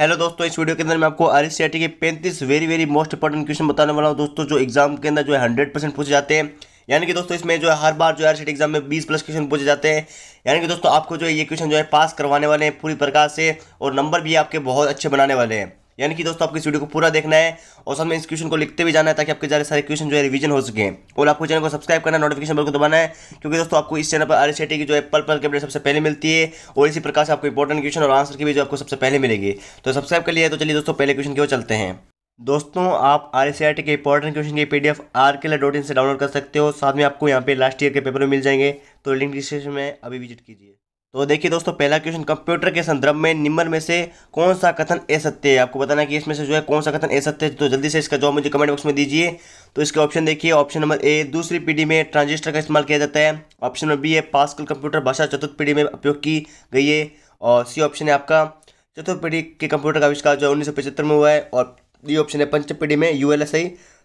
hello दोस्तों इस video के अंदर मैं आपको आरिफ सेठी के 35 very very most important question बताने वाला हूँ दोस्तों जो एग्जाम के अंदर जो है 100 परसेंट पूछे जाते हैं यानी कि दोस्तों इसमें जो है हर बार जो है आरिफ एग्जाम में 20 प्लस क्वेश्चन पूछे जाते हैं यानी कि दोस्तों आपको जो है ये क्वेश्चन जो है पास करवाने वाले हैं पूरी प्रकार से और नंबर भी आपके बहुत अच्छे बनाने वाले हैं यानी कि दोस्तों आपको इस वीडियो को पूरा देखना है और साथ में इस क्वेश्चन को लिखते भी जाना है ताकि आपके सारे क्वेश्चन जो है रिवीजन हो सके और आपको चैनल को सब्सक्राइब करना नोटिफिकेशन बिल्कुल को दबाना है क्योंकि दोस्तों आपको इस चैनल पर आर की जो है पल पल की अपडेट सबसे पहले मिलती है और इसी प्रकार से आपको इंपॉर्टेंट क्वेश्चन और आंसर की भी जो आपको सबसे पहले मिलेगी तो सब्सक्राइब कर लिया तो चलिए दोस्तों पहले क्वेश्चन की ओर चलते हैं दोस्तों आप आर एस के इंपॉर्टेंट क्वेश्चन के F R K dot in से डाउनलोड कर सकते हो साथ में आपको यहाँ पे लास्ट ईयर के पेपर में मिल जाएंगे तो लिंक डिस्क्रिप्शन में अभी विजिट कीजिए तो देखिए दोस्तों पहला क्वेश्चन कंप्यूटर के संदर्भ में निम्न में से कौन सा कथन ए सत्य है आपको बताना कि इसमें से जो है कौन सा कथन सत्य है तो जल्दी से इसका जवाब मुझे कमेंट बॉक्स में दीजिए तो इसके ऑप्शन देखिए ऑप्शन नंबर ए दूसरी पीढ़ी में ट्रांजिस्टर का इस्तेमाल किया जाता है ऑप्शन नंबर बी है पास्कल कंप्यूटर भाषा चतुर्थ पीढ़ी में उपयोग की गई है और सी ऑप्शन है आपका चतुर्थ पीढ़ी के कंप्यूटर का आविष्कार जो उन्नीस में हुआ है और डी ऑप्शन है पंचम पीढ़ी में यू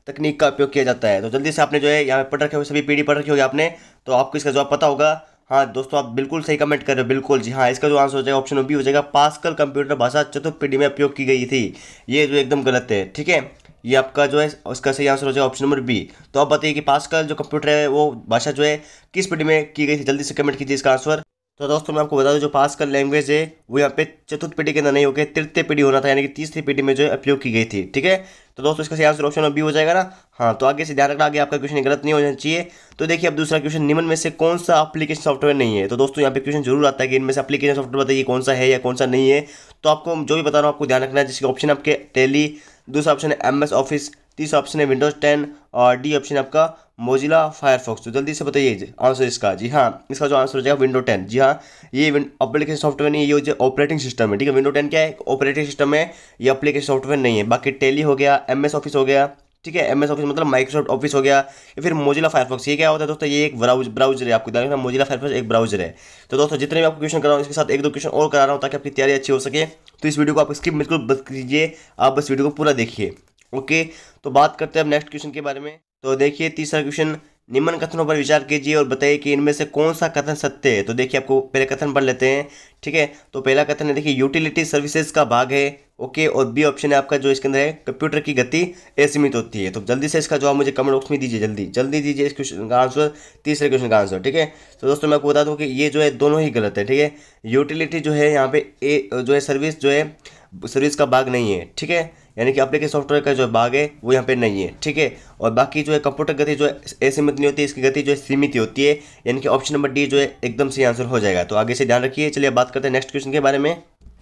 तकनीक का उपयोग किया जाता है तो जल्दी से आपने जो है यहाँ पर पढ़ रखे हो सभी पीढ़ी पढ़ रखी होगी आपने तो आपको इसका जवाब पता होगा हाँ दोस्तों आप बिल्कुल सही कमेंट कर रहे हो बिल्कुल जी हाँ इसका जो आंसर हो जाएगा ऑप्शन बी हो जाएगा पास्कल कंप्यूटर भाषा चतुर्थ पीढ़ी में उपयोग की गई थी ये जो एकदम गलत है ठीक है ये आपका जो है उसका सही आंसर हो जाएगा ऑप्शन नंबर बी तो आप बताइए कि पास्कल जो कंप्यूटर है वो भाषा जो है किस पीढ़ी में की गई थी जल्दी से कमेंट कीजिए इसका आंसर तो दोस्तों मैं आपको बता दूं जो पास कर लैंग्वेज है वो यहाँ पे चतुर्थ पीढ़ी के अंदर नहीं होकर तृतीय पीढ़ी होना था यानी कि तीसरी पीढ़ी में जो है उपयोग की गई थी ठीक है तो दोस्तों इसका आंसर ऑप्शन बी हो जाएगा ना हाँ तो आगे से ध्यान रखना आगे आपका क्वेश्चन गलत नहीं होना चाहिए तो देखिए अब दूसरा क्वेश्चन निम्न में से कौन सा अपलीकेशन सॉफ्टवेयर नहीं है तो दोस्तों यहाँ पे क्वेश्चन जरूर आता है कि इनमें से अपलीकेशन सॉफ्टवेयर बताइए कौन सा है या कौन सा नहीं है तो आपको जो भी बता रहा हूँ आपको ध्यान रखना है जिसके ऑप्शन आपके टेली दूसरा ऑप्शन है एम एस ऑफिस तीसरा ऑप्शन है विंडोज टेन और डी ऑप्शन आपका मोजिला फायरफॉक्स तो जल्दी से बताइए आंसर इसका जी हाँ इसका जो आंसर हो जाएगा विंडो टेन जी हाँ ये अपलीकेशन सॉफ्टवेयर नहीं है ये ऑपरेटिंग सिस्टम है ठीक है विंडो टेन क्या है ऑपरेटिंग सिस्टम है ये अपलीकेशन सॉफ्टवेयर नहीं है बाकी टेली हो गया एम ऑफिस हो गया ठीक है एम एस ऑफिस मतलब माइक्रोसॉफ्ट ऑफिस हो गया या फिर मोजिला फायरफॉक्स ये क्या होता है दोस्तों ये एक ब्राउज ब्राउजर है आपको ध्यान मोजिला फायरफॉक्स एक ब्राउजर है तो दोस्तों जितने भी आपको क्वेश्चन कराऊँ रहा हूँ इसके साथ एक दो क्वेश्चन और करा रहा हूँ ताकि आपकी तैयारी अच्छी हो सके तो इस वीडियो को आप स्किप बिल्कुल बस कीजिए आप बस वीडियो को पूरा देखिए ओके तो बात करते हैं अब नेक्स्ट क्वेश्चन के बारे में तो देखिए तीसरा क्वेश्चन निम्न कथनों पर विचार कीजिए और बताइए कि इनमें से कौन सा कथन सत्य है तो देखिए आपको पहले कथन पढ़ लेते हैं ठीक है तो पहला कथन है देखिए यूटिलिटी सर्विसेज का भाग है ओके और बी ऑप्शन है आपका जो इसके अंदर है कंप्यूटर की गति असीमित होती है तो जल्दी से इसका जवाब मुझे कमेंट बॉक्स में दीजिए जल्दी जल्दी दीजिए इस क्वेश्चन का आंसर तीसरे क्वेश्चन का आंसर ठीक है तो दोस्तों मैं आपको बता दूँ कि ये जो है दोनों ही गलत है ठीक है यूटिलिटी जो है यहाँ पे ए जो है सर्विस जो है सर्विस का भाग नहीं है ठीक है यानी कि अपने के सॉफ्टवेयर का जो भाग है वो यहाँ पे नहीं है ठीक है और बाकी जो है कंप्यूटर गति जो है मत नहीं होती है इसकी गति जो है सीमित होती है यानी कि ऑप्शन नंबर डी जो है एकदम से आंसर हो जाएगा तो आगे से ध्यान रखिए चलिए बात करते हैं नेक्स्ट क्वेश्चन के बारे में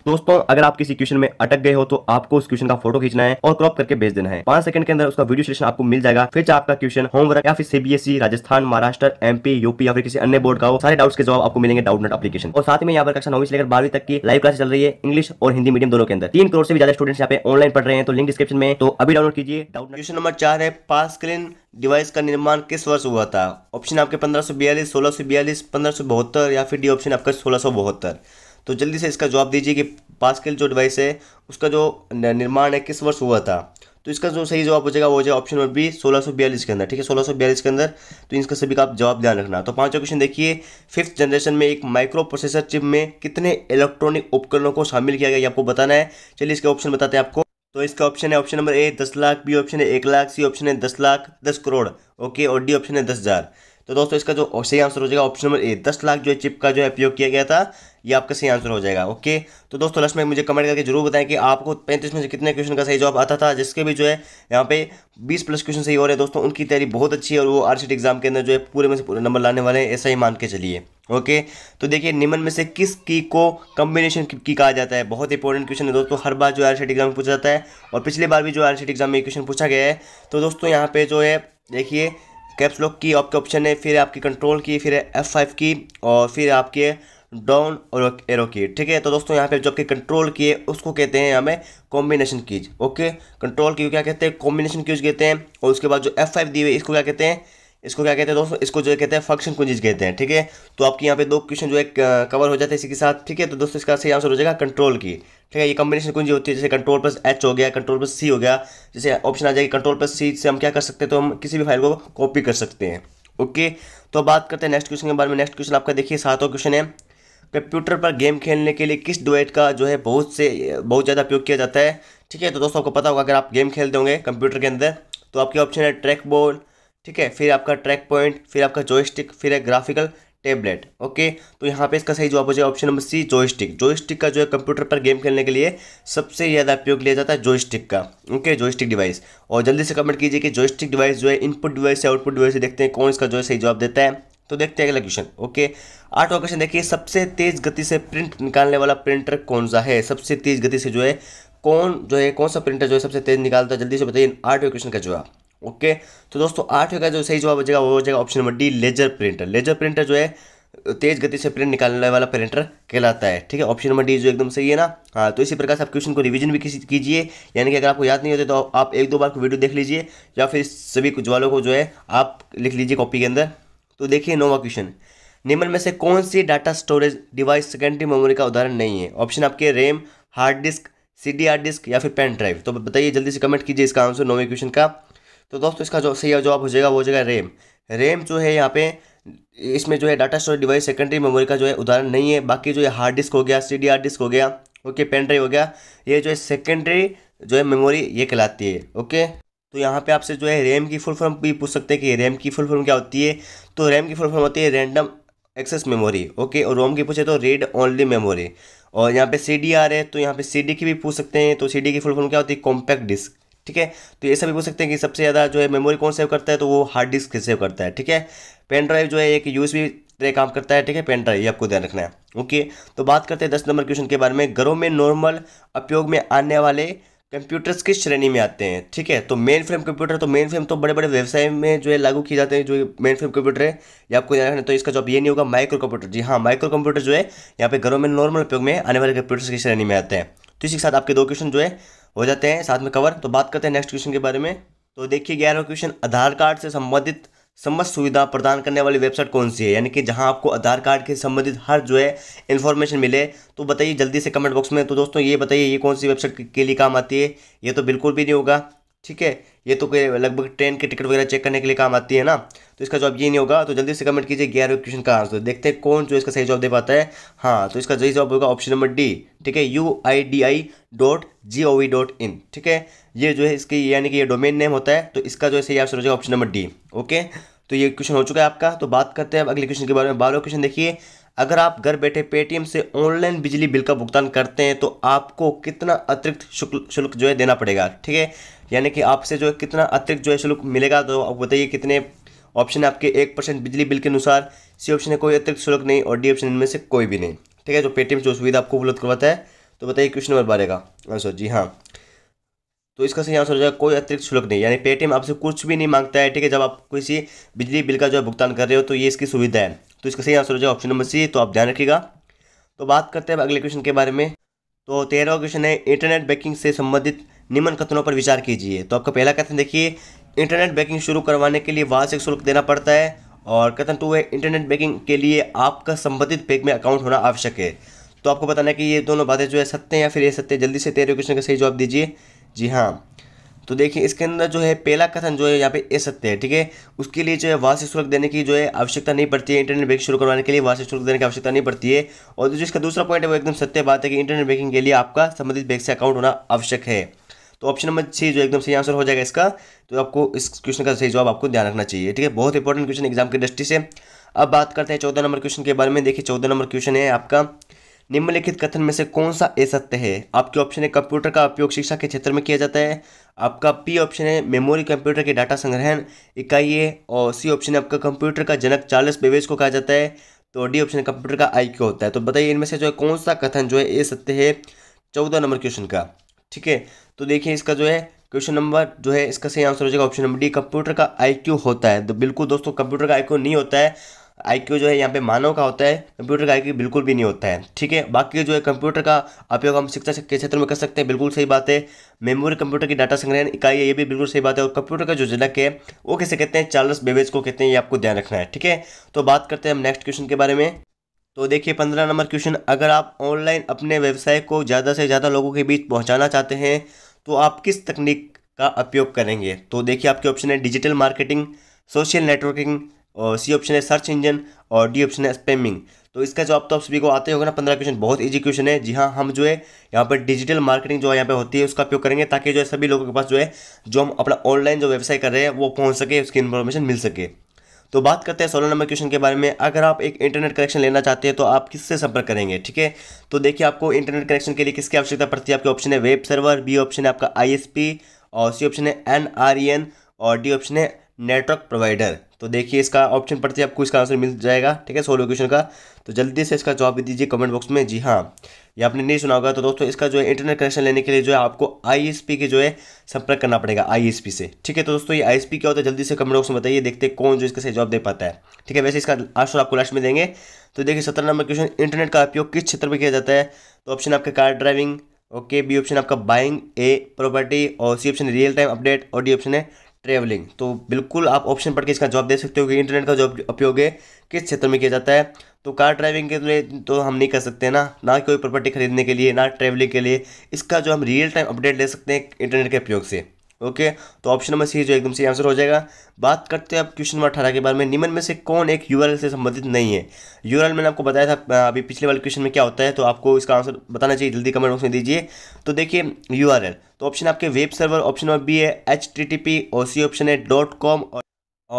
दोस्तों अगर आप किसी क्वेश्चन में अटक गए हो तो आपको उस क्वेश्चन का फोटो खींचना है और क्रॉप करके भेज देना है पांच सेकंड के अंदर उसका वीडियो सेशन आपको मिल जाएगा फिर चाहे आपका क्वेश्चन होमवर्क या फिर CBSE Rajasthan Maharashtra MP UP या फिर किसी अन्य बोर्ड का हो सारे डाउट्स के जवाब आपको मिलेंगे डाउट नट अपलीकेशन और साथ में यहाँ पर कक्षा नौवीं से लेकर बारहवीं तक की लाइव क्लास चल रही है इंग्लिश और हिंदी मीडियम दोनों के अंदर तीन करोड़ से ज्यादा स्टूडेंट्स यहाँ पे ऑनलाइन पढ़ रहे हैं तो लिंक डिस्क्रिप्शन में तो अभी डाउनलोड कीजिए डाउट क्वेश्चन नंबर चार है पास स्क्रीन डिवाइस का निर्माण किस वर्ष हुआ था ऑप्शन आपके पंद्रह सौ बयालीस सोलह सौ बयालीस पंद्रह सौ बहत्तर या फिर डी ऑप्शन आपका सोलह सौ बहत्तर तो जल्दी से इसका जवाब दीजिए कि पास्कल जो डिवाइस है उसका जो निर्माण है किस वर्ष हुआ था तो इसका जो सही जवाब हो जाएगा वो हो जाएगा ऑप्शन नंबर बी सोलह सौ बयालीस के अंदर ठीक है सोलह सौ बयालीस के अंदर तो इसका सभी का आप जवाब ध्यान रखना तो पांचवा क्वेश्चन देखिए फिफ्थ जनरेशन में एक माइक्रो प्रोसेसर चिप में कितने इलेक्ट्रॉनिक उपकरणों को शामिल किया गया ये आपको बताना है चलिए इसके ऑप्शन बताते हैं आपको तो इसका ऑप्शन है ऑप्शन नंबर ए दस लाख बी ऑप्शन है एक लाख सी ऑप्शन है दस लाख दस करोड़ ओके और डी ऑप्शन है दस हज़ार तो दोस्तों इसका जो सही आंसर हो जाएगा ऑप्शन नंबर ए दस लाख जो है चिप का जो है उपयोग किया गया था ये आपका सही आंसर हो जाएगा ओके तो दोस्तों लास्ट में मुझे कमेंट करके जरूर बताएं कि आपको पैंतीस में से कितने क्वेश्चन का सही जवाब आता था जिसके भी जो है यहाँ पे बीस प्लस क्वेश्चन सही हो रहे हैं दोस्तों उनकी तैयारी बहुत अच्छी है और वो आर एग्जाम के अंदर जो है पूरे में से पूरे नंबर लाने वाले हैं ऐसा ही मान के चलिए ओके तो देखिए निमन में से किस की को कम्बिनेशन की कहा जाता है बहुत इंपॉर्टेंट क्वेश्चन है दोस्तों हर बार जो आर एग्जाम में पूछा जाता है और पिछले बार भी जो आर एग्जाम में क्वेश्चन पूछा गया है तो दोस्तों यहाँ पे जो है देखिए कैप्स लॉक की आपके ऑप्शन है फिर आपकी कंट्रोल की फिर है एफ फाइव की और फिर आपके डाउन और एरो की ठीक है तो दोस्तों यहाँ पे जो आपके कंट्रोल की है उसको कहते हैं हमें कॉम्बिनेशन कीज ओके कंट्रोल की क्या कहते हैं कॉम्बिनेशन कीज कहते हैं और उसके बाद जो एफ फाइव दी हुई इसको क्या कहते हैं इसको क्या कहते हैं दोस्तों इसको जो कहते हैं फंक्शन कुंजिज कहते हैं ठीक है तो आपके यहाँ पे दो क्वेश्चन जो है कवर हो जाते हैं इसी के साथ ठीक है तो दोस्तों इसका सही आंसर हो जाएगा कंट्रोल की ठीक है ये कम्बिनेशन कुंजी होती है जैसे कंट्रोल प्लस एच हो गया कंट्रोल प्लस सी हो गया जैसे ऑप्शन आ जाएगा कंट्रोल प्लस सी से हम क्या कर सकते हैं तो हम किसी भी फाइल को कॉपी कर सकते हैं ओके तो बात करते हैं नेक्स्ट क्वेश्चन के बारे में नेक्स्ट क्वेश्चन आपका देखिए सातों क्वेश्चन है कंप्यूटर पर गेम खेलने के लिए किस डुएट का जो है बहुत से बहुत ज़्यादा उपयोग किया जाता है ठीक है तो दोस्तों आपको पता होगा अगर आप गेम खेलते होंगे कंप्यूटर के अंदर तो आपके ऑप्शन है ट्रैक बॉल ठीक है फिर आपका ट्रैक पॉइंट फिर आपका जॉयस्टिक फिर है ग्राफिकल टेबलेट ओके तो यहाँ पे इसका सही जवाब हो जाए option number C joystick joystick का जो है कंप्यूटर पर गेम खेलने के लिए सबसे ज़्यादा उपयोग लिया जाता है जॉयस्टिक का ओके जॉयस्टिक डिवाइस और जल्दी से कमेंट कीजिए कि जॉयस्टिक डिवाइस जो है इनपुट डिवाइस या आउटपुट डिवाइस से देखते हैं कौन इसका जो है सही जवाब देता है तो देखते हैं अगला क्वेश्चन ओके आठवा क्वेश्चन देखिए सबसे तेज गति से प्रिंट निकालने वाला प्रिंटर कौन सा है सबसे तेज गति से जो है कौन जो है कौन सा प्रिंटर जो है सबसे तेज निकालता है जल्दी से बताइए आठवें क्वेश्चन का जवाब ओके तो दोस्तों आठवें का जो सही जवाब हो जाएगा वो हो जाएगा option number D laser printer laser printer जो है तेज गति से प्रिंट निकालने वाला प्रिंटर कहलाता है ठीक है ऑप्शन नंबर डी जो एकदम सही है ना हाँ तो इसी प्रकार से आप क्वेश्चन को रिवीजन भी कीजिए यानी कि अगर आपको याद नहीं होते तो आप एक दो बार वीडियो देख लीजिए या फिर सभी जवालों को जो है आप लिख लीजिए कॉपी के अंदर तो देखिए नोवा क्वेश्चन निम्न में से कौन सी data storage device secondary memory का उदाहरण नहीं है ऑप्शन आपके RAM hard disk C D hard disk या फिर पेन ड्राइव तो बताइए जल्दी से कमेंट कीजिए इसका आंसर नोवे क्वेश्चन का तो दोस्तों इसका जो सही जवाब हो जाएगा वो हो जाएगा रैम रैम जो है यहाँ पे इसमें जो है data storage device secondary memory का जो है उदाहरण नहीं है बाकी जो है हार्ड डिस्क हो गया सी डी डिस्क हो गया ओके पेन ड्राइव हो गया ये जो है सेकेंडरी जो है मेमोरी ये कहलाती है ओके तो यहाँ पे आपसे जो है रैम की फुल फॉर्म भी पूछ सकते हैं कि रैम की फुल फॉर्म क्या होती है तो रैम की फुल फॉर्म होती है रैंडम एक्सेस मेमोरी ओके और रोम की पूछे तो रीड ओनली मेमोरी और यहाँ पे सी डी आर है तो यहाँ पे सी डी की भी पूछ सकते हैं तो सी डी की फुल फॉर्म क्या होती है कॉम्पैक्ट डिस्क ठीक है तो ये सभी पूछ सकते हैं कि सबसे ज़्यादा जो है मेमोरी कौन सेव करता है तो वो हार्ड डिस्क सेव करता है ठीक है पेन ड्राइव जो है एक यूएसबी तरह काम करता है ठीक है पेन ड्राइव ये आपको ध्यान रखना है ओके तो बात करते हैं दस नंबर क्वेश्चन के बारे में घरों में नॉर्मल उपयोग में आने वाले कंप्यूटर्स किस श्रेणी में आते हैं ठीक है तो मेन फ्रेम कंप्यूटर तो मेन फ्रेम तो बड़े बड़े व्यवसाय में जो है लागू किए जाते हैं जो मेन फ्रेम कंप्यूटर है ये आपको ध्यान रखना तो इसका जॉब ये नहीं होगा माइक्रो कंप्यूटर जी हाँ माइक्रो कंप्यूटर जो है यहाँ पे घरों में नॉर्मल उपयोग में आने वाले कंप्यूटर्स की श्रेणी में आते हैं तो इसी के साथ आपके दो क्वेश्चन जो है हो जाते हैं साथ में कवर तो बात करते हैं नेक्स्ट क्वेश्चन के बारे में तो देखिए ग्यारहवा क्वेश्चन आधार कार्ड से संबंधित समस्त सुविधा प्रदान करने वाली वेबसाइट कौन सी है यानी कि जहां आपको आधार कार्ड के संबंधित हर जो है इन्फॉर्मेशन मिले तो बताइए जल्दी से कमेंट बॉक्स में तो दोस्तों ये बताइए ये कौन सी वेबसाइट के लिए काम आती है ये तो बिल्कुल भी नहीं होगा ठीक है ये तो लगभग ट्रेन के टिकट वगैरह चेक करने के लिए काम आती है ना तो इसका जवाब ये नहीं होगा तो जल्दी से कमेंट कीजिए ग्यारह क्वेश्चन का आंसर देखते हैं कौन जो इसका सही जवाब दे पाता है हाँ तो इसका सही जवाब होगा ऑप्शन नंबर डी ठीक है U I D I dot G O V dot in ठीक है ये जो है इसकी यानी कि ये डोमेन नेम होता है तो इसका जो है सही आंसर हो जाएगा ऑप्शन नंबर डी ओके तो ये क्वेश्चन हो चुका है आपका तो बात करते हैं अब अगले क्वेश्चन के बारे में बारह क्वेश्चन देखिए अगर आप घर बैठे पेटीएम से ऑनलाइन बिजली बिल का भुगतान करते हैं तो आपको कितना अतिरिक्त शुल्क शुल्क जो है देना पड़ेगा ठीक है यानी कि आपसे जो है कितना अतिरिक्त जो है शुल्क मिलेगा तो आप बताइए कितने ऑप्शन आपके एक परसेंट बिजली बिल के अनुसार सी ऑप्शन है कोई अतिरिक्त शुल्क नहीं और डी ऑप्शन इनमें से कोई भी नहीं ठीक है जो पेटीएम जो सुविधा आपको उपलब्ध करवाता है तो बताइए क्वेश्चन नंबर बारह का आंसर जी हाँ तो इसका सही आंसर हो जाएगा कोई अतिरिक्त शुल्क नहीं यानी पेटीएम आपसे कुछ भी नहीं मांगता है ठीक है जब आप किसी बिजली बिल का जो है भुगतान कर रहे हो तो ये इसकी सुविधा है तो इसका सही आंसर हो जाएगा ऑप्शन नंबर सी तो आप ध्यान रखिएगा तो बात करते हैं अगले क्वेश्चन के बारे में तो तेरहवा क्वेश्चन है इंटरनेट बैंकिंग से संबंधित निम्न कथनों पर विचार कीजिए तो आपका पहला कथन देखिए इंटरनेट बैंकिंग शुरू करवाने के लिए वार्षिक शुल्क देना पड़ता है और कथन टू है इंटरनेट बैंकिंग के लिए आपका संबंधित बैंक में अकाउंट होना आवश्यक है तो आपको बताना है कि ये दोनों बातें जो है सत्य हैं या फिर ये सत्य जल्दी से तेरह क्वेश्चन का सही जवाब दीजिए जी हाँ तो देखिए इसके अंदर जो है पहला कथन जो है यहाँ पे ए सत्य है ठीक है उसके लिए जो है वार्षिक शुल्क देने की जो है आवश्यकता नहीं पड़ती है इंटरनेट बैंकिंग शुरू करवाने के लिए वार्षिक शुल्क देने की आवश्यकता नहीं पड़ती है और जो इसका दूसरा पॉइंट है वो एकदम सत्य बात है कि इंटरनेट बैंकिंग के लिए आपका संबंधित बैंक से अकाउंट होना आवश्यक है तो ऑप्शन नंबर छह जो एकदम सही आंसर हो जाएगा इसका तो आपको इस क्वेश्चन का सही जवाब आपको ध्यान रखना चाहिए ठीक है बहुत इंपॉर्टेंट क्वेश्चन एग्जाम की दृष्टि से अब बात करते हैं चौदह नंबर क्वेश्चन के बारे में देखिए चौदह नंबर क्वेश्चन है आपका निम्नलिखित कथन में से कौन सा ए सत्य है आपके ऑप्शन है कंप्यूटर का उपयोग शिक्षा के क्षेत्र में किया जाता है आपका पी ऑप्शन है मेमोरी कंप्यूटर के डाटा संग्रहण इकाई है और सी ऑप्शन है आपका कंप्यूटर का जनक चार्ल्स बेवेज को कहा जाता है तो डी ऑप्शन कंप्यूटर का आई होता है तो बताइए इनमें से जो है कौन सा कथन जो है ए सत्य है चौदह नंबर क्वेश्चन का ठीक है तो देखिए इसका जो है क्वेश्चन नंबर जो है इसका सही आंसर हो जाएगा ऑप्शन नंबर डी कंप्यूटर का आईक्यू होता है तो बिल्कुल दोस्तों कंप्यूटर का आईक्यू नहीं होता है आईक्यू जो है यहाँ पे मानव का होता है कंप्यूटर का आईक्यू बिल्कुल भी नहीं होता है ठीक है बाकी जो है कंप्यूटर का उपयोग हम शिक्षा के क्षेत्र में कर सकते हैं बिल्कुल सही बात है मेमोरी कंप्यूटर की डाटा संग्रहण इकाई है ये भी बिल्कुल सही बात है और कंप्यूटर का जो जनक है वो कैसे कहते हैं चार्लस बेबेज को कहते हैं ये आपको ध्यान रखना है ठीक है तो बात करते हैं हम नेक्स्ट क्वेश्चन के बारे में तो देखिए पंद्रह नंबर क्वेश्चन अगर आप ऑनलाइन अपने व्यवसाय को ज़्यादा से ज़्यादा लोगों के बीच पहुँचाना चाहते हैं तो आप किस तकनीक का उपयोग करेंगे तो देखिए आपके ऑप्शन है डिजिटल मार्केटिंग सोशल नेटवर्किंग और सी ऑप्शन है सर्च इंजन और डी ऑप्शन है स्पेमिंग तो इसका जवाब तो आप सभी को आते होगा ना पंद्रह क्वेश्चन बहुत ईजी क्वेश्चन है जी हाँ हम जो है यहाँ पर डिजिटल मार्केटिंग जो है यहाँ पर होती है उसका उपयोग करेंगे ताकि जो है सभी लोगों के पास जो है जो हम अपना ऑनलाइन जो व्यवसाय कर रहे हैं वो पहुँच सके उसकी इन्फॉर्मेशन मिल सके तो बात करते हैं सोलह नंबर क्वेश्चन के बारे में अगर आप एक इंटरनेट कनेक्शन लेना चाहते हैं तो आप किससे संपर्क करेंगे ठीक है तो देखिए आपको इंटरनेट कनेक्शन के लिए किसकी आवश्यकता पड़ती है आपके ऑप्शन है वेब सर्वर बी ऑप्शन है आपका आई और सी ऑप्शन है एन एन और डी ऑप्शन है नेटवर्क प्रोवाइडर तो देखिए इसका ऑप्शन पढ़ते हैं आपको इसका आंसर मिल जाएगा ठीक है सोलो क्वेश्चन का तो जल्दी से इसका जवाब दीजिए कमेंट बॉक्स में जी हाँ ये आपने नहीं सुना होगा तो दोस्तों इसका जो है इंटरनेट कनेक्शन लेने के लिए जो है आपको आईएसपी के जो है संपर्क करना पड़ेगा आईएसपी से ठीक है तो दोस्तों ये आईएसपी क्या होता है जल्दी से कमेंट बॉक्स में बताइए देखते हैं कौन जो इसका सही जवाब दे पाता है ठीक है वैसे इसका आंसर आपको लास्ट में देंगे तो देखिए सत्रह नंबर क्वेश्चन इंटरनेट का उपयोग किस क्षेत्र में किया जाता है तो ऑप्शन आपका car driving okay B option आपका बाइंग ए प्रॉपर्टी और C option real time update और डी ऑप्शन है ट्रेवलिंग तो बिल्कुल आप ऑप्शन पढ़ के इसका जॉब दे सकते हो कि इंटरनेट का जॉब उपयोग है किस क्षेत्र में किया जाता है तो कार ड्राइविंग के लिए तो हम नहीं कर सकते ना ना कोई प्रॉपर्टी खरीदने के लिए ना ट्रैवलिंग के लिए इसका जो हम रियल टाइम अपडेट ले सकते हैं इंटरनेट के उपयोग से ओके तो ऑप्शन नंबर सी जो एकदम सही आंसर हो जाएगा बात करते हैं अब क्वेश्चन नंबर अठारह के बारे में निम्न में से कौन एक यूआरएल से संबंधित नहीं है यूआरएल मैंने आपको बताया था अभी पिछले वाले क्वेश्चन में क्या होता है तो आपको इसका आंसर बताना चाहिए जल्दी कमेंट बॉक्स में दीजिए तो देखिए यूआरएल तो ऑप्शन आपके web server option number B है एच टी टी पी और सी ऑप्शन है डॉट कॉम और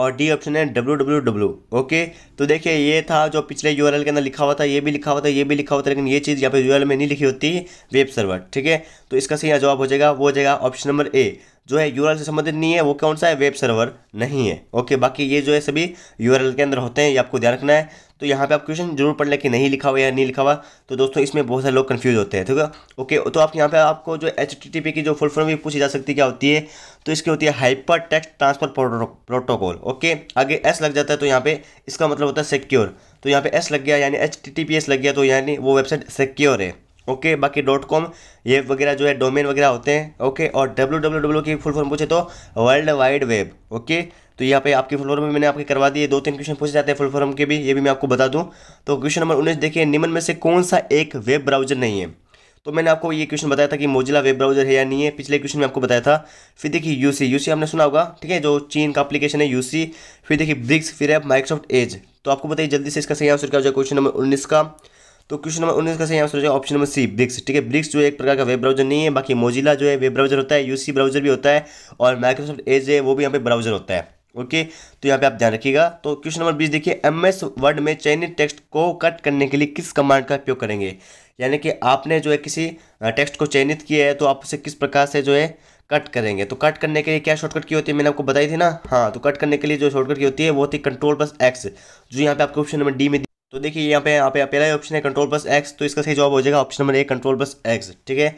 और डी ऑप्शन है डब्ल्यू डब्ल्यू डब्ल्यू ओके तो देखिए ये था जो पिछले यू के अंदर लिखा हुआ था ये भी लिखा हुआ था ये भी लिखा हुआ था लेकिन ये चीज़ यहाँ पे यू में नहीं लिखी होती वेब सर्वर ठीक है तो इसका सही जवाब हो जाएगा वो हो जाएगा ऑप्शन नंबर ए जो है यूआरएल से संबंधित नहीं है वो कौन सा है वेब सर्वर नहीं है ओके बाकी ये जो है सभी यूआरएल के अंदर होते हैं ये आपको ध्यान रखना है तो यहाँ पे आप क्वेश्चन जरूर पढ़ लें कि नहीं लिखा हुआ या नहीं लिखा हुआ तो दोस्तों इसमें बहुत सारे लोग कन्फ्यूज होते हैं ठीक है ओके तो आप यहाँ पे आपको जो एच की जो फुल फॉर्म भी पूछी जा सकती क्या होती है तो इसकी होती है hypertext transfer protocol okay आगे एस लग जाता है तो यहाँ पे इसका मतलब होता है सिक्योर तो यहाँ पे एस लग गया यानी एच लग गया तो यानी वो वेबसाइट सिक्योर है ओके okay, बाकी डॉट कॉम ये वगैरह जो है डोमेन वगैरह होते हैं ओके okay, और डब्ल्यू डब्ल्यू डब्ल्यू की फुल फॉर्म पूछे तो वर्ल्ड वाइड वेब ओके तो यहाँ पे आपकी फुल फॉर्म भी मैंने आपके करवा दिए दो तीन क्वेश्चन पूछे जाते हैं फुल फॉर्म के भी ये भी मैं आपको बता दूँ तो क्वेश्चन नंबर उन्नीस देखिए निम्न में से कौन सा एक वेब ब्राउजर नहीं है तो मैंने आपको ये क्वेश्चन बताया था कि मोजिला वेब ब्राउजर है या नहीं है पिछले क्वेश्चन में आपको बताया था फिर देखिए यूसी यूसी आपने सुना होगा ठीक है जो चीन का अपलीकेशन है यूसी फिर देखिए ब्रिक्स फिर है माइक्रोसॉफ्ट एज तो आपको बताइए जल्दी से इसका सही आंसर क्या हो जाए क्वेश्चन नंबर उन्नीस का तो क्वेश्चन नंबर उन्नीस का सही आंसर हो जाएगा ऑप्शन नंबर सी ब्रिक्स ठीक है ब्रिक्स जो एक प्रकार का वेब ब्राउजर नहीं है बाकी मोजिला जो है वेब ब्राउजर होता है यूसी ब्राउजर भी होता है और माइक्रोसॉफ्ट एज है वो भी यहाँ पे ब्राउजर होता है ओके तो यहाँ पे आप ध्यान रखिएगा तो क्वेश्चन नंबर बीस देखिए एम एस वर्ड में चयनित टेक्स्ट को कट करने के लिए किस कमांड का उपयोग करेंगे यानी कि आपने जो है किसी टेक्स्ट को चयनित किया है तो आप उसे किस प्रकार से जो है कट करेंगे तो कट करने के लिए क्या शॉर्टकट की होती है मैंने आपको बताई थी ना हाँ तो कट करने के लिए जो शॉर्टकट की होती है वो होती है कंट्रोल प्लस एक्स जो यहाँ पे आपको ऑप्शन नंबर डी में तो देखिए यहाँ पे यहाँ पे पहला ऑप्शन है कंट्रोल प्लस एक्स तो इसका सही जवाब हो जाएगा ऑप्शन नंबर एक कंट्रोल प्लस एक्स ठीक है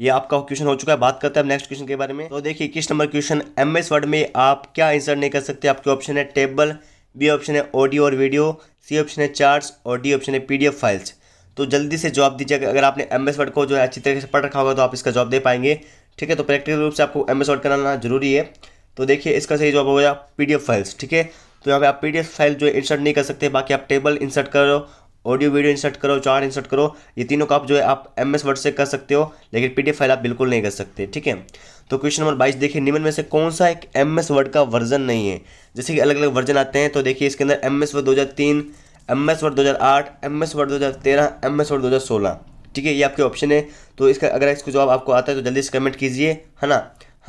ये आपका क्वेश्चन हो चुका है बात करते हैं नेक्स्ट क्वेश्चन के बारे में तो देखिए किस number question M S word में आप क्या आंसर नहीं कर सकते आपके ऑप्शन है टेबल बी ऑप्शन है ऑडियो और वीडियो सी ऑप्शन है चार्ट्स और डी ऑप्शन है पीडीएफ फाइल्स तो जल्दी से जवाब दीजिएगा अगर आपने एम एस वर्ड को जो है अच्छी तरीके से पढ़ रखा होगा तो आप इसका जवाब दे पाएंगे ठीक है तो प्रैक्टिकल रूप से आपको एम एस वर्ड कराना जरूरी है तो देखिए इसका सही जवाब हो गया पी फाइल्स ठीक है तो यहाँ पे आप पी फाइल जो इंसर्ट नहीं कर सकते बाकी आप टेबल इंसर्ट करो ऑडियो वीडियो इंसर्ट करो चार्ट इंसर्ट करो ये तीनों का आप जो है आप एम एस वर्ड से कर सकते हो लेकिन पी फाइल आप बिल्कुल नहीं कर सकते ठीक है तो क्वेश्चन नंबर बाईस देखिए निम्न में से कौन सा एक एम एस वर्ड का वर्जन नहीं है जैसे कि अलग अलग वर्जन आते हैं तो देखिए इसके अंदर एम एस वर्ड दो हज़ार तीन एम एस वर्ड दो हज़ार आठ एम एस वर्ड दो हज़ार तेरह एम एस वर्ड दो हज़ार सोलह ठीक है ये आपके ऑप्शन है तो इसका अगर इसको जवाब आपको आता है तो जल्दी से कमेंट कीजिए है ना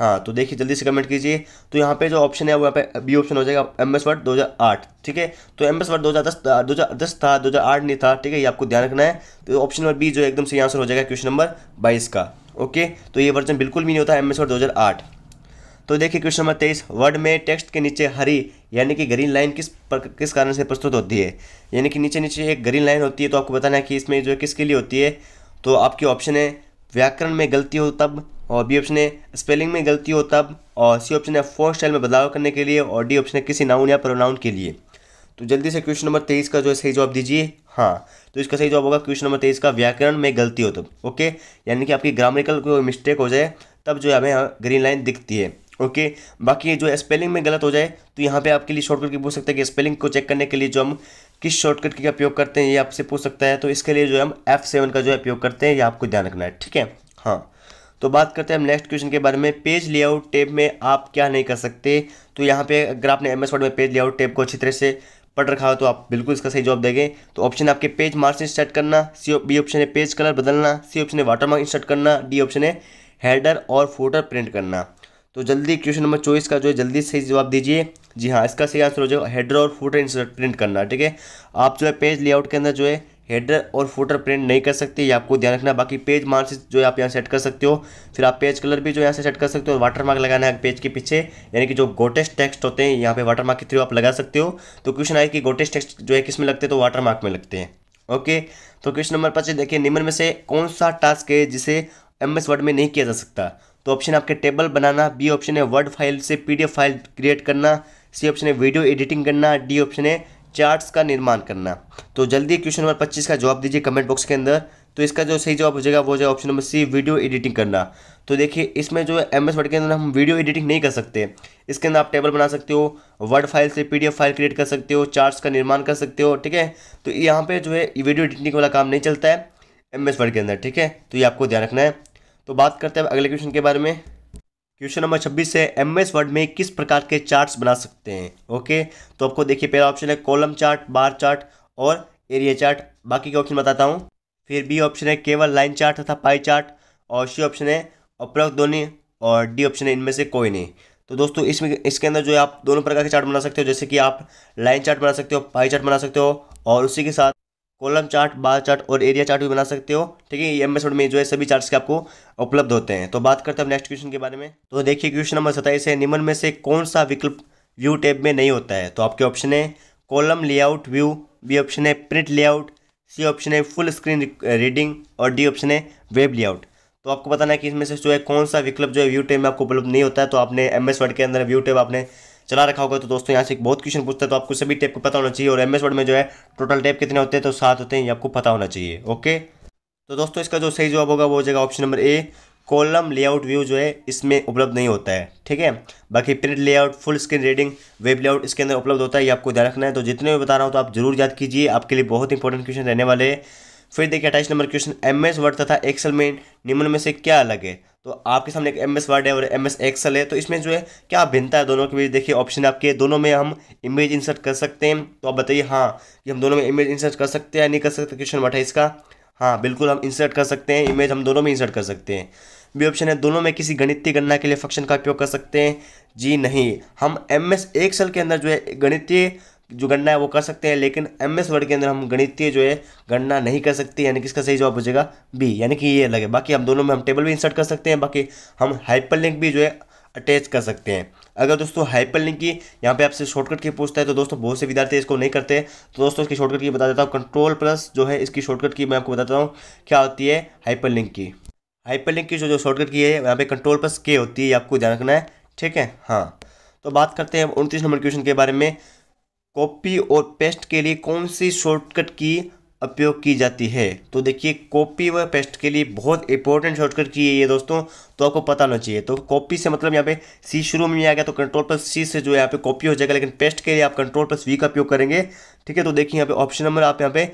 हाँ तो देखिए जल्दी से कमेंट कीजिए तो यहाँ पे जो ऑप्शन है वो यहाँ पे बी ऑप्शन हो जाएगा एम एस वर्ड दो हज़ार आठ ठीक है तो एम एस वर्ड दो हज़ार दस दो हज़ार दस था दो हज़ार आठ नहीं था ठीक है ये आपको ध्यान रखना है तो ऑप्शन नंबर बी जो एकदम सही आंसर हो जाएगा क्वेश्चन नंबर बाईस का ओके तो ये वर्जन बिल्कुल भी नहीं होता एम एस वर्ड दो हज़ार आठ तो देखिए क्वेश्चन नंबर तेईस वर्ड में टेक्स्ट के नीचे हरी यानी कि ग्रीन लाइन किस पर किस कारण से प्रस्तुत होती है यानी कि नीचे नीचे एक ग्रीन लाइन होती है तो आपको बताना है कि इसमें जो है किसके लिए होती है तो आपकी ऑप्शन है व्याकरण में गलती हो तब और बी ऑप्शन है स्पेलिंग में गलती हो तब और सी ऑप्शन है फोर्थ स्टाइल में बदलाव करने के लिए और डी ऑप्शन है किसी नाउन या प्रोनाउन के लिए तो जल्दी से क्वेश्चन नंबर तेईस का जो है सही जवाब दीजिए हाँ तो इसका सही जवाब होगा क्वेश्चन नंबर तेईस का व्याकरण में गलती हो तब ओके यानी कि आपकी ग्रामरिकल कोई मिस्टेक हो जाए तब जो है हमें ग्रीन लाइन दिखती है ओके बाकी जो स्पेलिंग में गलत हो जाए तो यहाँ पे आपके लिए शॉर्टकट की पूछ सकते हैं कि स्पेलिंग को चेक करने के लिए जो हम किस शॉर्टकट की उपयोग करते हैं ये आपसे पूछ सकता है तो इसके लिए जो हम एफ सेवन का जो है उपयोग करते हैं ये आपको ध्यान रखना है ठीक है हाँ तो बात करते हैं हम नेक्स्ट क्वेश्चन के बारे में पेज लेआउट टेप में आप क्या नहीं कर सकते तो यहाँ पे अगर आपने एम एस वर्ड में पेज लेआउट टेप को अच्छी तरह से पढ़ रखा हो तो आप बिल्कुल इसका सही जवाब देंगे तो ऑप्शन आपके पेज मार्क्स इंस्टर्ट करना सी बी ऑप्शन है पेज कलर बदलना सी ऑप्शन है वाटर मार्क इंसर्ट करना डी ऑप्शन है हेडर और फोटर प्रिंट करना तो जल्दी क्वेश्चन नंबर चौबीस का जो है जल्दी सही जवाब दीजिए जी हाँ इसका सही आंसर हो जाएगा हेडर और फोटर इंस्टर्ट प्रिंट करना ठीक है आप जो है पेज लेआउट के अंदर जो है हेडर और फुटर प्रिंट नहीं कर सकते ये आपको ध्यान रखना बाकी पेज मार्क्स जो आप यहाँ सेट कर सकते हो फिर आप पेज कलर भी जो यहाँ से सेट कर सकते हो और वाटर मार्क लगाना है पेज के पीछे यानी कि जो गोटेस्ट टेक्स्ट होते हैं यहाँ पे वाटर मार्क के थ्रू आप लगा सकते हो तो क्वेश्चन आए कि गोटेस्ट टेक्स्ट जो है किस में लगते हैं तो वाटर मार्क में लगते हैं ओके तो क्वेश्चन नंबर पच्चीस देखिए निम्न में से कौन सा टास्क है जिसे एम एस वर्ड में नहीं किया जा सकता तो ऑप्शन आपके टेबल बनाना बी ऑप्शन है वर्ड फाइल से एफ फाइल क्रिएट करना सी ऑप्शन है वीडियो एडिटिंग करना डी ऑप्शन है चार्ट्स का निर्माण करना तो जल्दी क्वेश्चन नंबर पच्चीस का जवाब दीजिए कमेंट बॉक्स के अंदर तो इसका जो सही जवाब हो जाएगा वो जाएगा option number C video editing करना तो देखिए इसमें जो है एम एस वर्ड के अंदर हम वीडियो एडिटिंग नहीं कर सकते इसके अंदर आप टेबल बना सकते हो वर्ड फाइल से पीडीएफ फाइल क्रिएट कर सकते हो चार्ट्स का निर्माण कर सकते हो ठीक है तो यहाँ पे जो है वीडियो एडिटिंग वाला काम नहीं चलता है एम एस वर्ड के अंदर ठीक है तो ये आपको ध्यान रखना है तो बात करते हैं अगले क्वेश्चन के बारे में क्वेश्चन नंबर छब्बीस है एम एस वर्ड में किस प्रकार के चार्ट्स बना सकते हैं ओके तो आपको देखिए पहला ऑप्शन है कॉलम चार्ट बार चार्ट और एरिया चार्ट बाकी के ऑप्शन बताता हूँ फिर बी ऑप्शन है केवल लाइन चार्ट तथा पाई चार्ट और सी ऑप्शन है उपरोक्त दोनों और डी ऑप्शन है इनमें से कोई नहीं तो दोस्तों इसमें इसके अंदर जो है आप दोनों प्रकार के चार्ट बना सकते हो जैसे कि आप लाइन चार्ट बना सकते हो पाई चार्ट बना सकते हो और उसी के साथ कॉलम चार्ट बार चार्ट और एरिया चार्ट भी बना सकते हो ठीक है ये एम में जो है सभी चार्ट्स के आपको उपलब्ध होते हैं तो बात करते हैं नेक्स्ट क्वेश्चन के बारे में तो देखिए क्वेश्चन नंबर सत्ताईस है निम्न में से कौन सा विकल्प व्यू टैब में नहीं होता है तो आपके ऑप्शन है column layout view B option है प्रिंट लेआउट सी ऑप्शन है फुल स्क्रीन रीडिंग और डी ऑप्शन है वेब लेआउट तो आपको बताना है कि इसमें से जो है कौन सा विकल्प जो है व्यू टैब में आपको उपलब्ध नहीं होता है तो आपने एम एस वर्ड के अंदर व्यू टैब आपने चला रखा होगा तो दोस्तों यहाँ से बहुत क्वेश्चन पूछता है तो आपको सभी टेप को पता होना चाहिए और एम वर्ड में जो है टोटल टेप कितने होते हैं तो सात होते हैं ये आपको पता होना चाहिए ओके तो दोस्तों इसका जो सही जवाब होगा वो हो जाएगा option number A column layout view जो है इसमें उपलब्ध नहीं होता है ठीक है बाकी print layout full screen reading web layout इसके अंदर उपलब्ध होता है ये आपको ध्यान रखना है तो जितने भी बता रहा हूँ तो आप जरूर याद कीजिए आपके लिए बहुत इंपॉर्टेंट क्वेश्चन रहने वाले हैं फिर देखिए अट्ठाईस number question M S word तथा एक्सेल में निम्न में से क्या अलग है तो आपके सामने एक एम एस वर्ड है और एम एस एक्सल है तो इसमें जो है क्या भिन्नता है दोनों के बीच देखिए ऑप्शन आपके दोनों में हम इमेज इंसर्ट कर सकते हैं तो आप बताइए हाँ कि हम दोनों में इमेज इंसर्ट कर सकते हैं या नहीं कर सकते क्वेश्चन बैठा इसका हाँ बिल्कुल हम इंसर्ट कर सकते हैं इमेज हम दोनों में इंसर्ट कर सकते हैं बी ऑप्शन है दोनों में किसी गणितीय गणना के लिए फंक्शन का उपयोग कर सकते हैं जी नहीं हम एम एस एक्सल के अंदर जो है गणितीय जो गणना है वो कर सकते हैं लेकिन एम एस वर्ड के अंदर हम गणितीय जो है गणना नहीं कर सकते यानी कि इसका सही जवाब हो जाएगा बी यानी कि ये अलग है बाकी हम दोनों में हम टेबल भी इंसर्ट कर सकते हैं बाकी हम हाइपरलिंक भी जो है अटैच कर सकते हैं अगर दोस्तों हाइपरलिंक की यहाँ पे आपसे शॉर्टकट की पूछता है तो दोस्तों बहुत से विद्यार्थी इसको नहीं करते तो दोस्तों इसकी शॉर्टकट की बता देता हूँ कंट्रोल प्लस जो है इसकी शॉर्टकट की मैं आपको बताता हूँ क्या होती है हाइपरलिंक की हाइपरलिंक की जो जो शॉर्टकट की है यहाँ पे कंट्रोल प्लस के होती है आपको ध्यान रखना है ठीक है हाँ तो बात करते हैं उनतीस नंबर क्वेश्चन के बारे में कॉपी और पेस्ट के लिए कौन सी शॉर्टकट की उपयोग की जाती है तो देखिए कॉपी व पेस्ट के लिए बहुत इंपॉर्टेंट शॉर्टकट की है ये दोस्तों तो आपको पता होना चाहिए तो कॉपी से मतलब यहाँ पे सी शुरू में आ गया तो कंट्रोल प्लस सी से जो है यहाँ पे कॉपी हो जाएगा लेकिन पेस्ट के लिए आप कंट्रोल प्लस वी का उपयोग करेंगे ठीक है तो देखिए यहाँ पे ऑप्शन नंबर आप यहाँ पे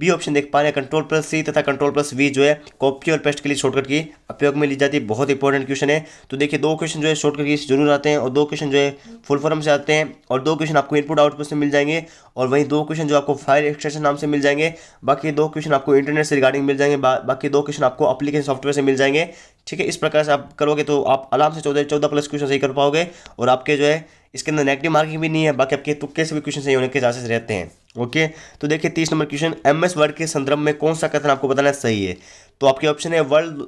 बी ऑप्शन देख पा रहे हैं कंट्रोल प्लस सी तथा कंट्रोल प्लस वी जो है कॉपी और पेस्ट के लिए शॉर्टकट की उपयोग में ली जाती है बहुत इंपॉर्टेंट क्वेश्चन है तो देखिए दो क्वेश्चन जो है शॉर्टकट की जरूर आते हैं और दो क्वेश्चन जो है फुल फॉर्म से आते हैं और दो क्वेश्चन आपको इनपुट आउटपुट से मिल जाएंगे और वहीं दो क्वेश्चन जो आपको फायर एक्सट्रेशन नाम से मिल जाएंगे बाकी दो क्वेश्चन आपको इंटरनेट से रिगार्डिंग मिल जाएंगे बाकी दो क्वेश्चन आपको अपलीकेशन सॉफ्टवेयर से मिल जाएंगे ठीक है इस प्रकार से आप करोगे तो आप आराम से चौदह चौदह प्लस क्वेश्चन सही कर पाओगे और आपके जो है इसके अंदर नेगेटिव मार्किंग भी नहीं है बाकी आपके तुक्के से भी क्वेश्चन सही होने के चांसेस रहते हैं ओके तो देखिए तीस number question M S word के संदर्भ में कौन सा कथन आपको बताना सही है तो आपके ऑप्शन है world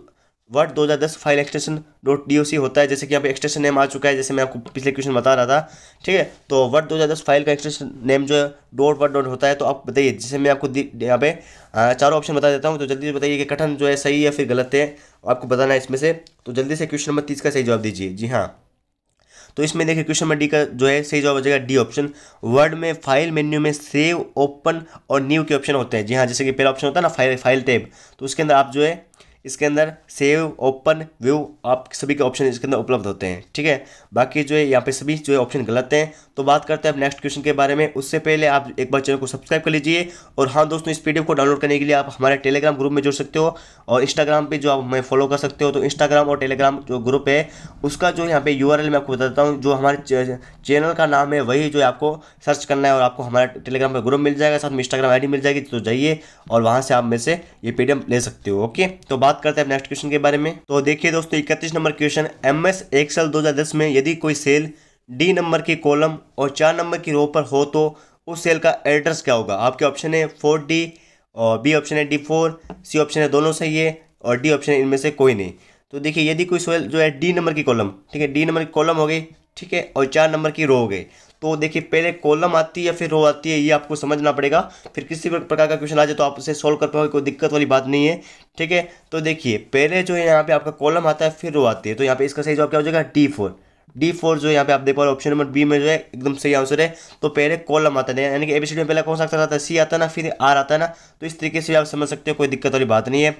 word 2010 file extension dot D होता है जैसे कि यहाँ पे एक्सटेंशन नेम आ चुका है जैसे मैं आपको पिछले क्वेश्चन बता रहा था ठीक है तो वर्ड 2010 फाइल का एक्सटेंशन नेम जो है डॉट वर्ड डॉट होता है तो आप बताइए जैसे मैं आपको यहाँ पे चारों ऑप्शन बता देता हूँ तो जल्दी से बताइए कि कथन जो है सही है फिर गलत है आपको बताना है इसमें से तो जल्दी से क्वेश्चन नंबर तीस का सही जवाब दीजिए जी हाँ तो इसमें देखिए क्वेश्चन नंबर डी का जो है सही जवाब हो जाएगा डी ऑप्शन वर्ड में फाइल मेन्यू में सेव ओपन और न्यू के ऑप्शन होते हैं जी हाँ जैसे कि पहला ऑप्शन होता है ना फाइल फाइल टेब तो उसके अंदर आप जो है इसके अंदर सेव ओपन व्यू आप सभी के ऑप्शन इसके अंदर उपलब्ध होते हैं ठीक है बाकी जो है यहाँ पे सभी जो है ऑप्शन गलत हैं तो बात करते हैं अब नेक्स्ट क्वेश्चन के बारे में उससे पहले आप एक बार चैनल को सब्सक्राइब कर लीजिए और हाँ दोस्तों इस पीडीएफ को डाउनलोड करने के लिए आप हमारे टेलीग्राम ग्रुप में जुड़ सकते हो और इंस्टाग्राम पर जो आप हमें फॉलो कर सकते हो तो इंस्टाग्राम और टेलीग्राम जो ग्रुप है उसका जो यहाँ पे यू मैं आपको देता हूँ जो हमारे चैनल का नाम है वही जो आपको सर्च करना है और आपको हमारे टेलीग्राम का ग्रुप मिल जाएगा साथ में इंस्टाग्राम आई मिल जाएगी तो जाइए और वहाँ से आप मेरे से ये पी ले सकते हो ओके तो बात करते हैं नेक्स्ट क्वेश्चन के बारे में तो देखिए दोस्तों इकतीस number question M S Excel में यदि कोई सेल डी नंबर की कॉलम और चार नंबर की रो पर हो तो उस सेल का एड्रेस क्या होगा आपके ऑप्शन है फोर डी और बी ऑप्शन है डी फोर सी ऑप्शन है दोनों सही है और डी ऑप्शन इनमें से कोई नहीं तो देखिए यदि कोई सेल जो है डी नंबर की कॉलम ठीक है डी नंबर की कॉलम हो गई ठीक है और चार नंबर की रो हो गई तो देखिए पहले कॉलम आती है या फिर रो आती है ये आपको समझना पड़ेगा फिर किसी भी प्रकार का क्वेश्चन आ जाए तो आप उसे सॉल्व कर पाओगे कोई दिक्कत वाली बात नहीं है ठीक है तो देखिए पहले जो है यहाँ पे आपका कॉलम आता है फिर रो आती है तो यहाँ पे इसका सही जवाब क्या हो जाएगा डी फोर डी फोर जो यहाँ पे आप देख पा रहे ऑप्शन नंबर बी में जो है एकदम सही आंसर है तो पहले कॉलम आता है यानी कि एबीसीडी में पहले कौन सा आता है सी आता है ना फिर आर आता है ना तो इस तरीके से आप समझ सकते हो कोई दिक्कत वाली बात नहीं है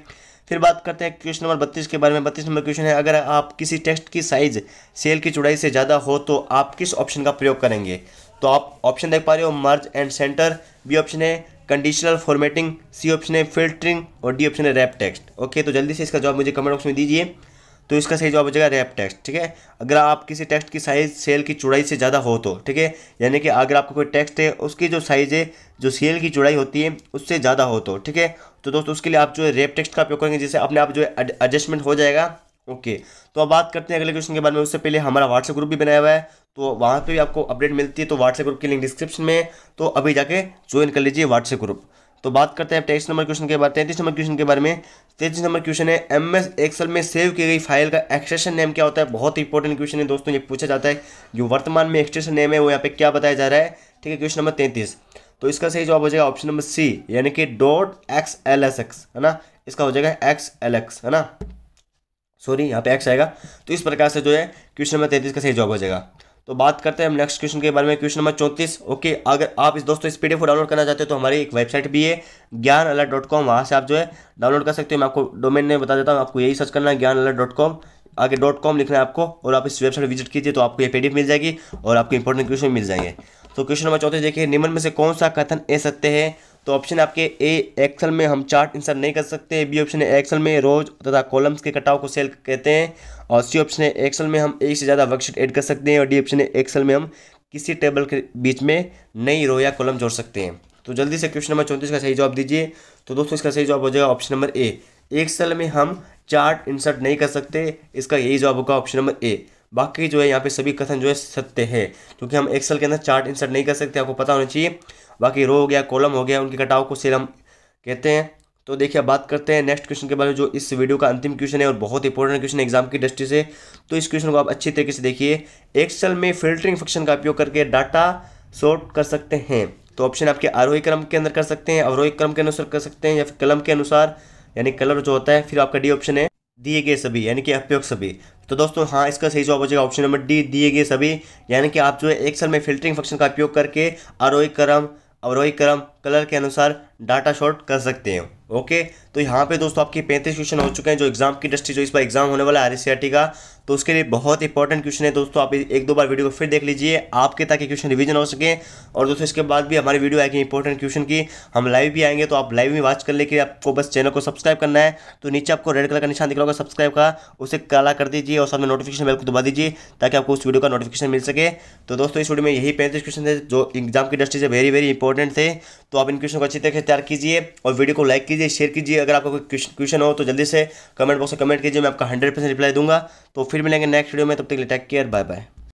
फिर बात करते हैं क्वेश्चन नंबर बत्तीस के बारे में बत्तीस नंबर क्वेश्चन है अगर आप किसी टेक्स्ट की साइज सेल की चौड़ाई से ज़्यादा हो तो आप किस ऑप्शन का प्रयोग करेंगे तो आप ऑप्शन देख पा रहे हो merge and centre B option है कंडीशनल फॉर्मेटिंग सी ऑप्शन है फिल्टरिंग और डी ऑप्शन है रैप टेक्स्ट ओके तो जल्दी से इसका जवाब मुझे कमेंट बॉक्स में दीजिए तो इसका सही जवाब हो जाएगा रैप टेक्स्ट ठीक है अगर आप किसी टेक्स्ट की साइज़ सेल की चौड़ाई से ज़्यादा हो तो ठीक है यानी कि अगर आपका कोई टेक्स्ट है उसकी जो साइज़ है जो सेल की चौड़ाई होती है उससे ज़्यादा हो तो ठीक है तो दोस्तों उसके लिए आप जो है रेप टेक्स्ट का उपयोग करेंगे जिससे अपने आप जो है एडजस्टमेंट हो जाएगा ओके तो अब बात करते हैं अगले क्वेश्चन के बारे में उससे पहले हमारा व्हाट्सएप ग्रुप भी बनाया हुआ है तो वहाँ पर भी आपको अपडेट मिलती है तो व्हाट्सएप ग्रुप की लिंक डिस्क्रिप्शन में तो अभी जाके ज्वाइन कर लीजिए व्हाट्सएप ग्रुप तो बात करते हैं तेईस नंबर क्वेश्चन के बारे तैंतीस नंबर क्वेश्चन के बारे में तैतीस नंबर क्वेश्चन है एम एस एक्सल में सेव की गई फाइल का एक्सटेशन नेम क्या होता है बहुत इंपॉर्टेंट क्वेश्चन है दोस्तों ये पूछा जाता है जो वर्तमान में एक्सटेशन नेम है वो यहाँ पे क्या बताया जा रहा है ठीक है क्वेश्चन नंबर तैंतीस तो इसका सही जवाब हो जाएगा ऑप्शन नंबर सी यानी कि dot X L S X है ना इसका हो जाएगा एक्स एल एक्स है ना सॉरी यहाँ पे एक्स आएगा तो इस प्रकार से जो है क्वेश्चन नंबर तैंतीस का सही जवाब हो जाएगा तो बात करते हैं हम नेक्स्ट क्वेश्चन के बारे में क्वेश्चन नंबर चौंतीस ओके अगर आप इस दोस्तों इस पी को डाउनलोड करना चाहते हो तो हमारी एक वेबसाइट भी है ज्ञान अलर्ट डॉट कॉम वहाँ से आप जो है डाउनलोड कर सकते हो मैं आपको डोमेन में बता देता हूँ आपको यही सर्च करना है ज्ञान अलर्ट डॉट कॉम आगे डॉट कॉम लिखना है आपको और आप इस वेबसाइट विजिट कीजिए तो आपको ये पी मिल जाएगी और आपको इंपॉर्टेंट क्वेश्चन मिल जाएंगे तो क्वेश्चन नंबर चौथे देखिए निम्न में से कौन सा कथन ए सत्य है तो ऑप्शन आपके ए एक्सल में हम चार्ट इंसर्ट नहीं कर सकते बी ऑप्शन है एक्सल में रोज तथा कॉलम्स के कटाव को सेल कहते हैं और सी ऑप्शन है एक्सल में हम एक से ज़्यादा वर्कशीट ऐड कर सकते हैं और डी ऑप्शन है एक्सल में हम किसी टेबल के बीच में नई रो या कॉलम जोड़ सकते हैं तो जल्दी से क्वेश्चन नंबर चौंतीस का सही जवाब दीजिए तो दोस्तों इसका सही जवाब हो जाएगा ऑप्शन नंबर ए एक्सल में हम चार्ट इंसर्ट नहीं कर सकते इसका यही जवाब होगा ऑप्शन नंबर ए बाकी जो है यहाँ पे सभी कथन जो है सत्य है क्योंकि हम एक्सेल के अंदर चार्ट इंसर्ट नहीं कर सकते आपको पता होना चाहिए बाकी रो हो गया कॉलम हो गया उनके कटाव को सिर्फ हम कहते हैं तो देखिए अब बात करते हैं नेक्स्ट क्वेश्चन के बारे में जो इस वीडियो का अंतिम क्वेश्चन है और बहुत इंपॉर्टेंट क्वेश्चन है एग्जाम की दृष्टि से तो इस क्वेश्चन को आप अच्छी तरीके से देखिए एक्सेल में फिल्टरिंग फंक्शन का उपयोग करके डाटा सॉर्ट कर सकते हैं तो ऑप्शन आपके आरोही क्रम के अंदर कर सकते हैं अवरोही क्रम के अनुसार कर सकते हैं या फिर कलम के अनुसार यानी कलर जो होता है फिर आपका डी ऑप्शन है दिए गए सभी यानी कि अपयोग सभी तो दोस्तों हाँ इसका सही जवाब हो जाएगा ऑप्शन नंबर डी दिए गए सभी यानी कि आप जो है एक्सेल में फिल्टरिंग फंक्शन का उपयोग करके आरोही क्रम अवरोही क्रम कलर के अनुसार डाटा शॉर्ट कर सकते हैं ओके तो यहाँ पे दोस्तों आपके पैंतीस क्वेश्चन हो चुके हैं जो एग्जाम की इंडस्ट्री जो इस बार एग्जाम होने वाला है आर का तो उसके लिए बहुत इंपॉर्टेंट क्वेश्चन है दोस्तों आप एक दो बार वीडियो को फिर देख लीजिए आपके ताकि क्वेश्चन रिवीजन हो सके और दोस्तों इसके बाद भी हमारी वीडियो आएगी इंपॉर्टेंट क्वेश्चन की हम लाइव भी आएंगे तो आप लाइव भी वॉच कर लेके आपको बस चैनल को सब्सक्राइब करना है तो नीचे आपको रेड कलर का निशान दिख रहा होगा सब्सक्राइब का उसे काला कर दीजिए और साथ में नोटिफिकेशन बिल्कुल दबा दीजिए ताकि आपको उस वीडियो का नोटिफिकेशन मिल सके तो दोस्तों इस वीडियो में यही पैंतीस क्वेश्चन थे जो एग्जाम की दृष्टि से वेरी वेरी इंपॉर्टेंट थे तो आप इन क्वेश्चन को अच्छी तरह से तैयार कीजिए और वीडियो को लाइक कीजिए शेयर कीजिए अगर आपका कोई क्वेश्चन हो तो जल्दी से कमेंट बॉक्स में कमेंट कीजिए मैं आपका हंड्रेड रिप्लाई दूंगा तो फिर मिलेंगे नेक्स्ट वीडियो में तब तक टेक केयर बाय बाय